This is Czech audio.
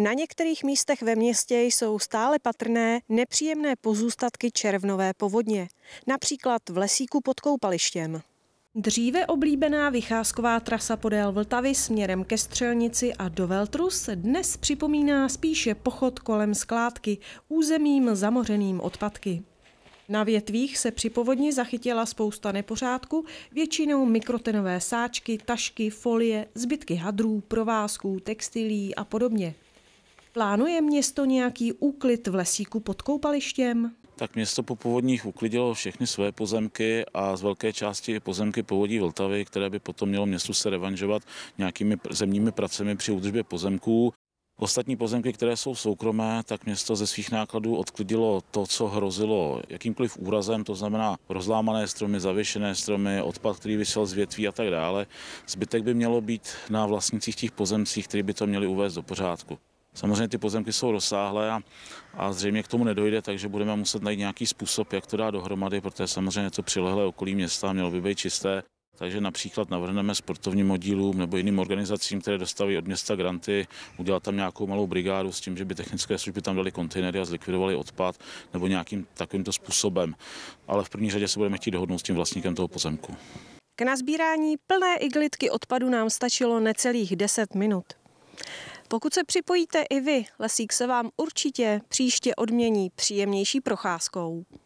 Na některých místech ve městě jsou stále patrné nepříjemné pozůstatky červnové povodně, například v lesíku pod koupalištěm. Dříve oblíbená vycházková trasa podél Vltavy směrem ke Střelnici a do Veltrus dnes připomíná spíše pochod kolem skládky, územím zamořeným odpadky. Na větvích se při povodni zachytila spousta nepořádku, většinou mikrotenové sáčky, tašky, folie, zbytky hadrů, provázků, textilí a podobně. Plánuje město nějaký úklid v lesíku pod koupalištěm? Tak město po povodních uklidilo všechny své pozemky a z velké části pozemky povodí Vltavy, které by potom mělo městu se revanžovat nějakými zemními pracemi při údržbě pozemků. Ostatní pozemky, které jsou soukromé, tak město ze svých nákladů odklidilo to, co hrozilo jakýmkoliv úrazem, to znamená rozlámané stromy, zavěšené stromy, odpad, který vysel z větví a tak dále. Zbytek by mělo být na vlastnicích těch pozemcích, kteří by to měli uvést do pořádku. Samozřejmě ty pozemky jsou rozsáhlé a, a zřejmě k tomu nedojde, takže budeme muset najít nějaký způsob, jak to dá dohromady, protože samozřejmě to přilehlé okolí města mělo by být čisté. Takže například navrhneme sportovním oddílům nebo jiným organizacím, které dostaví od města granty, udělat tam nějakou malou brigádu s tím, že by technické služby tam dali kontejnery a zlikvidovali odpad nebo nějakým takovýmto způsobem. Ale v první řadě se budeme chtít dohodnout s tím vlastníkem toho pozemku. K nazbírání plné iglitky odpadu nám stačilo necelých 10 minut. Pokud se připojíte i vy, lesík se vám určitě příště odmění příjemnější procházkou.